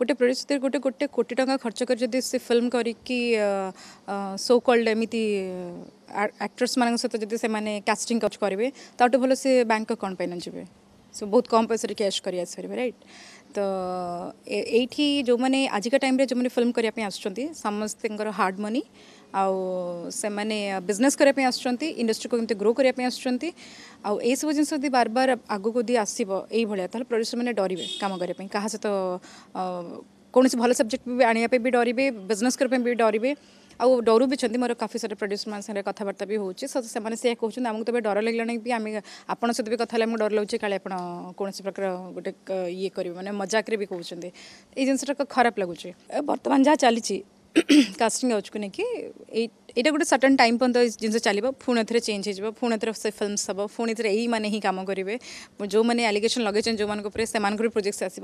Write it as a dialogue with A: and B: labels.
A: ଗୋଟେ ପରିସ୍ଥିତିରେ ଗୋଟେ ଗୋଟେ କୋଟି ଟଙ୍କା ଖର୍ଚ୍ଚ କରି ଯଦି ସେ ଫିଲ୍ମ କରିକି ସୋ କଲ୍ଡ ଏମିତି ଆକ୍ଟର୍ସମାନଙ୍କ ସହିତ ଯଦି ସେମାନେ କାଷ୍ଟିଂ କରିବେ ତାଠୁ ଭଲ ସେ ବ୍ୟାଙ୍କ କ'ଣ ପାଇଁ ନ ଯିବେ सो बहुत कम पैसा क्याश कर राइट ତ ଏଇଠି ଯେଉଁମାନେ ଆଜିକା ଟାଇମ୍ରେ ଯେଉଁମାନେ ଫିଲ୍ମ କରିବା ପାଇଁ ଆସୁଛନ୍ତି ସମସ୍ତଙ୍କର ହାର୍ଡ଼ ମନି ଆଉ ସେମାନେ ବିଜନେସ୍ କରିବା ପାଇଁ ଆସୁଛନ୍ତି ଇଣ୍ଡଷ୍ଟ୍ରିକୁ କେମିତି ଗ୍ରୋ କରିବା ପାଇଁ ଆସୁଛନ୍ତି ଆଉ ଏଇସବୁ ଜିନିଷ ଯଦି ବାର ବାର ଆଗକୁ ଯଦି ଆସିବ ଏଇଭଳିଆ ତାହେଲେ ପ୍ରଡ୍ୟୁସର୍ମାନେ ଡରିବେ କାମ କରିବା ପାଇଁ କାହା ସହିତ कौन से भल सब्जेक्ट आने भी डरबे बिजनेस करने भी डरबे आ डर भी मोर काफी सारे प्रड्यूसर मैं सारे कथबार्ता भी होने से कहते आमको तो डर लगे भी आम आप सहित भी कथा मुझे डर लगे कल आपड़ कौन से प्रकार गोटे ये करेंगे मैंने मजाक भी कहते ये जिनसा खराब लगुच बर्तमान जहाँ चली कास्टिंग हाउस को लेकिन ये गोटे सटन टाइम पर्यत जिन चलो पुणे थे चेंज हो पुणे से फिल्म हम पुणे यही मैंने ही कम करेंगे जो मैंने आलिगेसन लगे जो मैं से प्रोजेक्ट आस